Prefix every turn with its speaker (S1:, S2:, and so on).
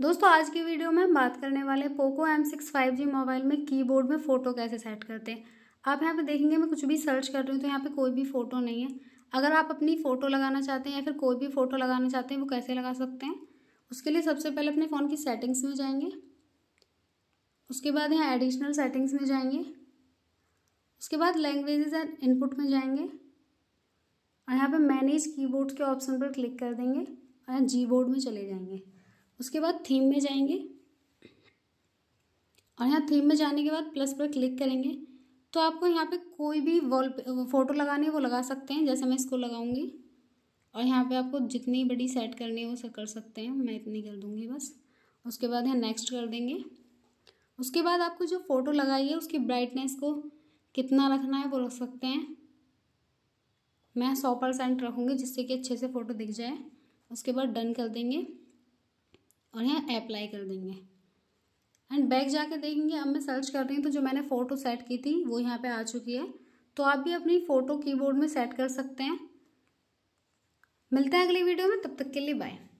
S1: दोस्तों आज की वीडियो में हम बात करने वाले Poco M six five G mobile में कीबोर्ड में फ़ोटो कैसे सेट करते हैं आप यहाँ पे देखेंगे मैं कुछ भी सर्च कर रही हूँ तो यहाँ पे कोई भी फ़ोटो नहीं है अगर आप अपनी फ़ोटो लगाना चाहते हैं या फिर कोई भी फ़ोटो लगाना चाहते हैं वो कैसे लगा सकते हैं उसके लिए सबसे पहले अपने फ़ोन की सेटिंग्स में जाएंगे उसके बाद यहाँ एडिशनल सेटिंग्स में जाएंगे उसके बाद लैंग्वेजेस एंड इनपुट में जाएंगे और यहाँ पर मैनेज कीबोर्ड के ऑप्शन पर क्लिक कर देंगे और यहाँ जी बोर्ड में चले जाएंगे उसके बाद थीम में जाएंगे और यहाँ थीम में जाने के बाद प्लस पर क्लिक करेंगे तो आपको यहाँ पे कोई भी वॉल फ़ोटो लगानी है वो लगा सकते हैं जैसे मैं इसको लगाऊंगी और यहाँ पे आपको जितनी बड़ी सेट करनी है वो कर सकते हैं मैं इतनी कर दूँगी बस उसके बाद यहाँ नेक्स्ट कर देंगे उसके बाद आपको जो फ़ोटो लगाई है उसकी ब्राइटनेस को कितना रखना है वो रख सकते हैं मैं सौ परसेंट रखूँगी जिससे कि अच्छे से फ़ोटो दिख जाए उसके बाद डन कर देंगे और यहाँ अप्लाई कर देंगे एंड बैक जाके देखेंगे अब मैं सर्च कर रही हूँ तो जो मैंने फ़ोटो सेट की थी वो यहाँ पे आ चुकी है तो आप भी अपनी फ़ोटो कीबोर्ड में सेट कर सकते हैं मिलते हैं अगली वीडियो में तब तक के लिए बाय